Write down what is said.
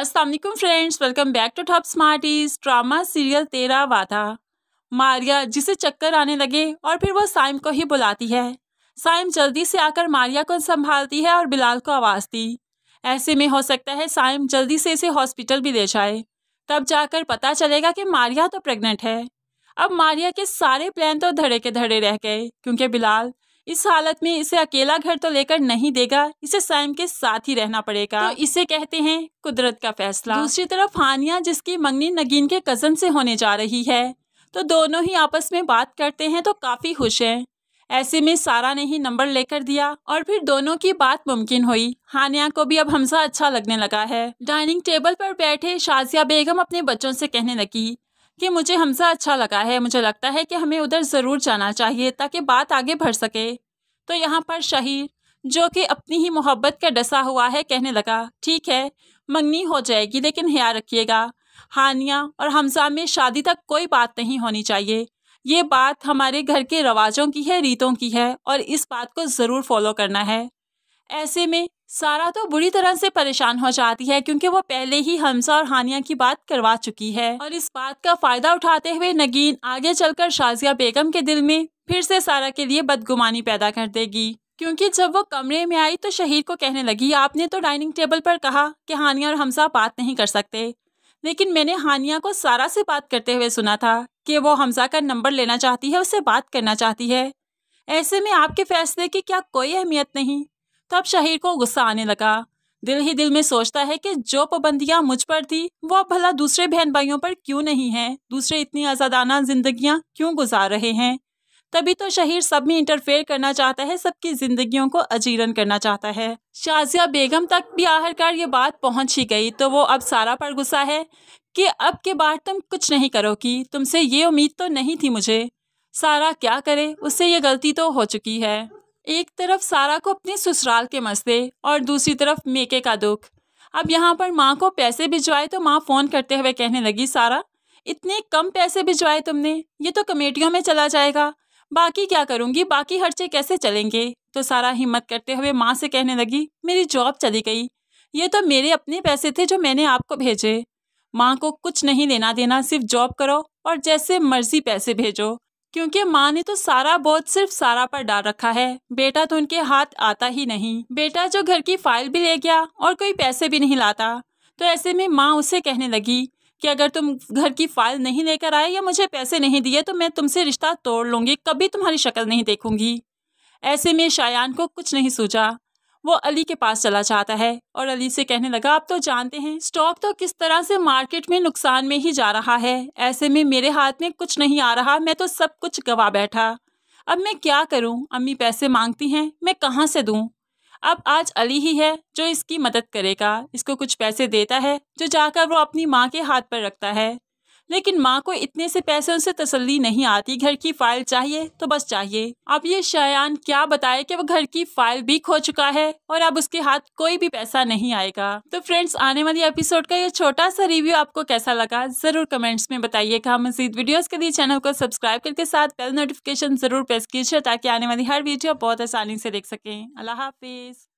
Aslam friends welcome back to top smarties drama serial तेरा वादा मारिया जिसे चक्कर आने लगे और फिर वो साइम को ही बुलाती है साइम जल्दी से आकर मारिया को संभालती है और बिलाल को आवाज़ दी ऐसे में हो सकता है साइम जल्दी से इसे हॉस्पिटल भी ले जाए तब जाकर पता चलेगा कि मारिया तो प्रेग्नेंट है अब मारिया के सारे प्लान तो धड़े के धड़े रह गए क्योंकि बिलाल इस हालत में इसे अकेला घर तो लेकर नहीं देगा इसे साइम के साथ ही रहना पड़ेगा तो इसे कहते हैं कुदरत का फैसला दूसरी तरफ हानिया जिसकी मंगनी नगीन के कजन से होने जा रही है तो दोनों ही आपस में बात करते हैं तो काफ़ी खुश है ऐसे में सारा ने ही नंबर लेकर दिया और फिर दोनों की बात मुमकिन हुई हानिया को भी अब हमसा अच्छा लगने लगा है डाइनिंग टेबल पर बैठे शाजिया बेगम अपने बच्चों से कहने लगी कि मुझे हमसा अच्छा लगा है मुझे लगता है कि हमें उधर ज़रूर जाना चाहिए ताकि बात आगे बढ़ सके तो यहाँ पर शहीर जो कि अपनी ही मोहब्बत का डसा हुआ है कहने लगा ठीक है मंगनी हो जाएगी लेकिन ख्याल रखिएगा हानिया और हमसा में शादी तक कोई बात नहीं होनी चाहिए ये बात हमारे घर के रवाजों की है रीतों की है और इस बात को ज़रूर फॉलो करना है ऐसे में सारा तो बुरी तरह से परेशान हो जाती है क्योंकि वो पहले ही हमसा और हानिया की बात करवा चुकी है और इस बात का फायदा उठाते हुए नगीन आगे चलकर शाजिया बेगम के दिल में फिर से सारा के लिए बदगुमानी पैदा कर देगी क्योंकि जब वो कमरे में आई तो शहीद को कहने लगी आपने तो डाइनिंग टेबल पर कहा कि हानिया और हमसा बात नहीं कर सकते लेकिन मैंने हानिया को सारा से बात करते हुए सुना था कि वो हमसा का नंबर लेना चाहती है उससे बात करना चाहती है ऐसे में आपके फैसले की क्या कोई अहमियत नहीं तब शहीर को गुस्सा आने लगा दिल ही दिल में सोचता है कि जो पाबंदियां मुझ पर थी वो अब भला दूसरे बहन भाइयों पर क्यों नहीं है दूसरे इतनी आज़ादाना जिंदगियां क्यों गुजार रहे हैं तभी तो शहीर सब में इंटरफेयर करना चाहता है सबकी जिंदगियों को अजीरन करना चाहता है शाजिया बेगम तक भी आखिरकार ये बात पहुंच ही गई तो वो अब सारा पर गुस्सा है कि अब के बाद तुम कुछ नहीं करोगी तुमसे ये उम्मीद तो नहीं थी मुझे सारा क्या करे उससे ये गलती तो हो चुकी है एक तरफ सारा को अपने ससुराल के मसले और दूसरी तरफ मेके का दुख अब यहाँ पर माँ को पैसे भिजवाए तो माँ फ़ोन करते हुए कहने लगी सारा इतने कम पैसे भिजवाए तुमने ये तो कमेटियों में चला जाएगा बाकी क्या करूँगी बाकी खर्चे कैसे चलेंगे तो सारा हिम्मत करते हुए माँ से कहने लगी मेरी जॉब चली गई ये तो मेरे अपने पैसे थे जो मैंने आपको भेजे माँ को कुछ नहीं लेना देना सिर्फ जॉब करो और जैसे मर्जी पैसे भेजो क्योंकि माँ ने तो सारा बोझ सिर्फ सारा पर डाल रखा है बेटा तो उनके हाथ आता ही नहीं बेटा जो घर की फाइल भी ले गया और कोई पैसे भी नहीं लाता तो ऐसे में माँ उसे कहने लगी कि अगर तुम घर की फाइल नहीं लेकर आए या मुझे पैसे नहीं दिए तो मैं तुमसे रिश्ता तोड़ लूंगी कभी तुम्हारी शक्ल नहीं देखूंगी ऐसे में शायान को कुछ नहीं सूझा वो अली के पास चला जाता है और अली से कहने लगा आप तो जानते हैं स्टॉक तो किस तरह से मार्केट में नुकसान में ही जा रहा है ऐसे में मेरे हाथ में कुछ नहीं आ रहा मैं तो सब कुछ गवा बैठा अब मैं क्या करूं अम्मी पैसे मांगती हैं मैं कहाँ से दूं अब आज अली ही है जो इसकी मदद करेगा इसको कुछ पैसे देता है जो जाकर वो अपनी माँ के हाथ पर रखता है लेकिन माँ को इतने से पैसे उनसे तसल्ली नहीं आती घर की फाइल चाहिए तो बस चाहिए अब ये शायान क्या बताए कि वो घर की फाइल भी खो चुका है और अब उसके हाथ कोई भी पैसा नहीं आएगा तो फ्रेंड्स आने वाली एपिसोड का ये छोटा सा रिव्यू आपको कैसा लगा जरूर कमेंट्स में बताइएगा मजीद वीडियो के लिए चैनल को सब्सक्राइब करके साथ बेल नोटिफिकेशन जरूर प्रेस कीजिए ताकि आने वाली हर वीडियो बहुत आसानी से देख सकें अल्लाह हाफिज़